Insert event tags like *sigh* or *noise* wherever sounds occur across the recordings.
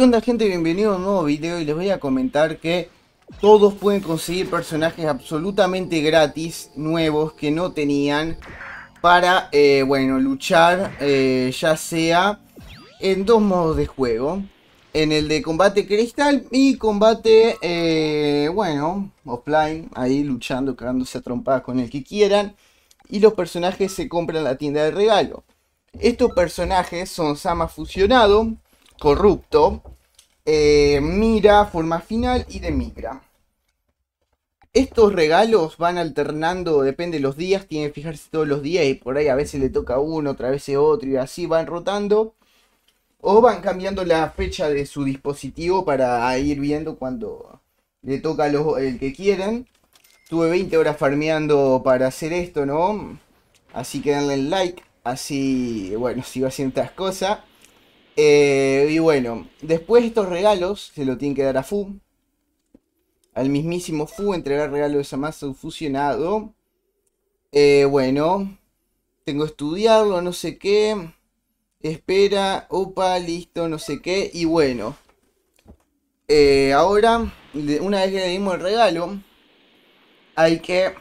¿Qué onda gente? Bienvenidos a un nuevo video y les voy a comentar que todos pueden conseguir personajes absolutamente gratis, nuevos, que no tenían para, eh, bueno, luchar eh, ya sea en dos modos de juego. En el de combate cristal y combate, eh, bueno, offline, ahí luchando, cagándose a trompadas con el que quieran. Y los personajes se compran en la tienda de regalo. Estos personajes son Sama fusionado, corrupto, eh, mira, forma final y de migra. Estos regalos van alternando, depende de los días, tienen que fijarse todos los días y por ahí a veces le toca uno, otra vez otro y así van rotando. O van cambiando la fecha de su dispositivo para ir viendo cuando le toca el que quieren. Tuve 20 horas farmeando para hacer esto, ¿no? Así que denle like, así, bueno, *laughs* sigo haciendo estas cosas. Eh, y bueno, después estos regalos se lo tienen que dar a Fu. Al mismísimo Fu entregar regalos a Masa fusionado. Eh, bueno, tengo que estudiarlo, no sé qué. Espera, opa, listo, no sé qué. Y bueno, eh, ahora, una vez que le dimos el regalo, hay que,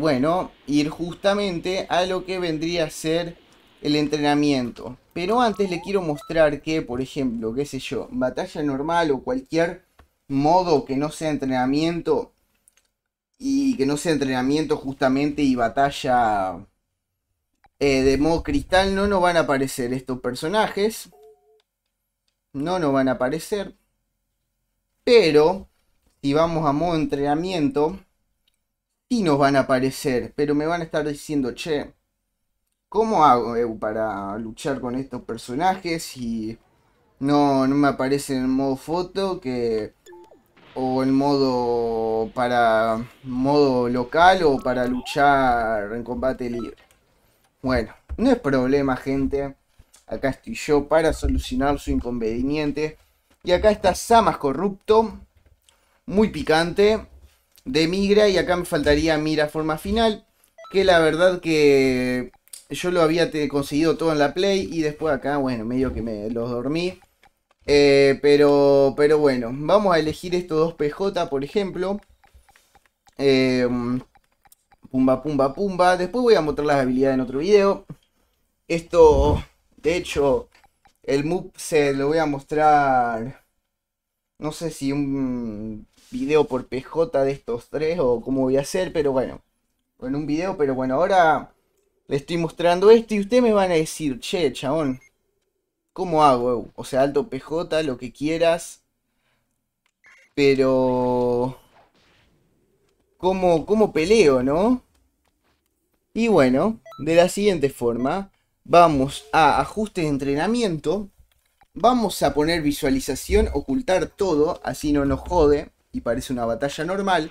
bueno, ir justamente a lo que vendría a ser el entrenamiento. Pero antes le quiero mostrar que, por ejemplo, qué sé yo, batalla normal o cualquier modo que no sea entrenamiento y que no sea entrenamiento justamente y batalla eh, de modo cristal, no nos van a aparecer estos personajes. No nos van a aparecer. Pero, si vamos a modo entrenamiento, sí nos van a aparecer. Pero me van a estar diciendo, che, ¿Cómo hago eh, para luchar con estos personajes y no, me aparecen en modo foto que o en modo para modo local o para luchar en combate libre? Bueno, no es problema, gente. Acá estoy yo para solucionar su inconveniente. Y acá está Samas Corrupto. Muy picante. De Migra. Y acá me faltaría Mira Forma Final. Que la verdad que yo lo había conseguido todo en la Play y después acá, bueno, medio que me los dormí. Eh, pero, pero bueno, vamos a elegir estos dos PJ, por ejemplo. Eh, pumba, pumba, pumba. Después voy a mostrar las habilidades en otro video. Esto, de hecho, el se lo voy a mostrar. No sé si un video por PJ de estos tres o cómo voy a hacer, pero bueno. En un video, pero bueno, ahora le estoy mostrando esto y ustedes me van a decir, che, chabón, ¿cómo hago? O sea, alto PJ, lo que quieras. Pero... ¿Cómo, cómo peleo, no? Y bueno, de la siguiente forma, vamos a ajuste de entrenamiento. Vamos a poner visualización, ocultar todo, así no nos jode y parece una batalla normal.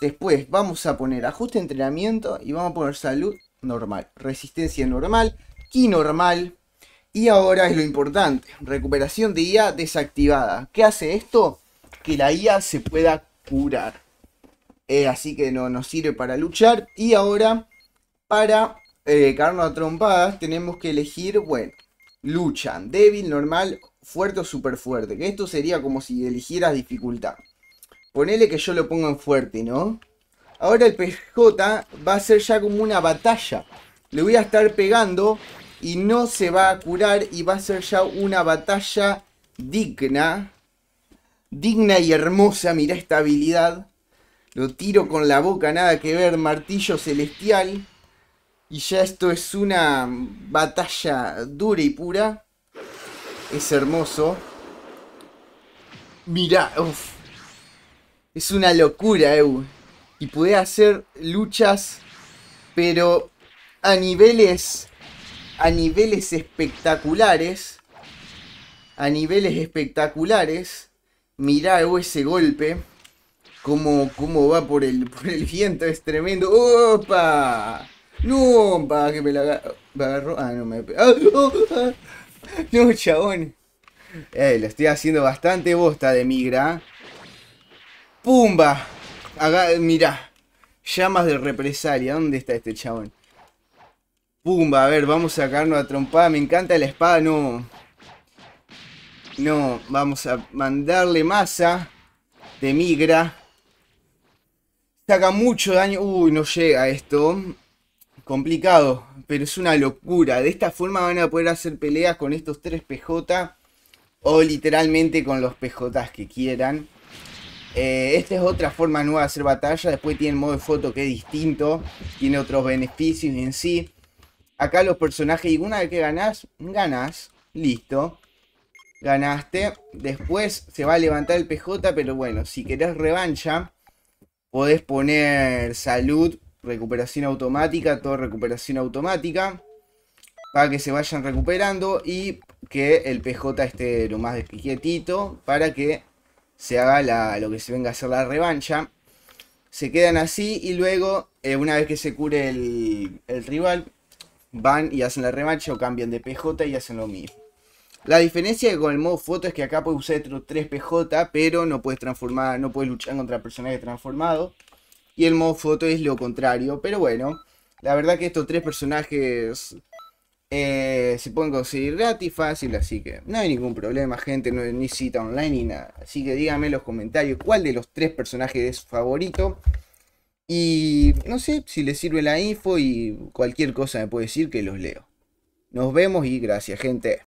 Después vamos a poner ajuste de entrenamiento y vamos a poner salud normal, resistencia normal, ki normal. Y ahora es lo importante, recuperación de IA desactivada. ¿Qué hace esto? Que la IA se pueda curar. Eh, así que no nos sirve para luchar. Y ahora, para eh, carnos a trompadas, tenemos que elegir, bueno, lucha débil, normal, fuerte o súper fuerte. Que esto sería como si eligieras dificultad. Ponele que yo lo pongo en fuerte, ¿no? Ahora el PJ va a ser ya como una batalla. Le voy a estar pegando y no se va a curar y va a ser ya una batalla digna. Digna y hermosa, mirá esta habilidad. Lo tiro con la boca, nada que ver, martillo celestial. Y ya esto es una batalla dura y pura. Es hermoso. Mirá, Es una locura, y pude hacer luchas, pero a niveles, a niveles espectaculares, a niveles espectaculares, mirá ese golpe, cómo, cómo va por el, *laughs* por el viento, es tremendo, ¡opa! No, que me la Ah, no me. *laughs* No, chabón. lo estoy haciendo bastante bosta de migra. ¿eh? ¡Pumba! mirá. Llamas de represalia. ¿Dónde está este chabón? Pumba, a ver, vamos a sacarnos a trompada. Me encanta la espada, no. No, vamos a mandarle masa. De migra. Saca mucho daño. Uy, no llega esto. Complicado, pero es una locura. De esta forma van a poder hacer peleas con estos tres PJ. O literalmente con los PJ que quieran. Eh, esta es otra forma nueva de hacer batalla. Después tiene modo de foto que es distinto. Tiene otros beneficios en sí. Acá los personajes, y una vez que ganás, ganás. Listo. Ganaste. Después se va a levantar el PJ, pero bueno, si querés revancha, podés poner salud, recuperación automática, Todo recuperación automática. Para que se vayan recuperando y que el PJ esté lo más quietito para que se haga lo que se venga a hacer la revancha. Se quedan así y luego, eh, una vez que se cure el, rival, van y hacen la revancha o cambian de PJ y hacen lo mismo. La diferencia con el modo foto es que acá puedes usar 3 PJ, pero no puedes transformar, no puedes luchar contra personajes transformado Y el modo foto es lo contrario, pero bueno, la verdad que estos tres personajes eh, se pueden conseguir gratis, fácil, así que no hay ningún problema, gente, no, ni cita online ni nada. Así que díganme en los comentarios cuál de los tres personajes es favorito. Y no sé si les sirve la info y cualquier cosa me puede decir que los leo. Nos vemos y gracias, gente.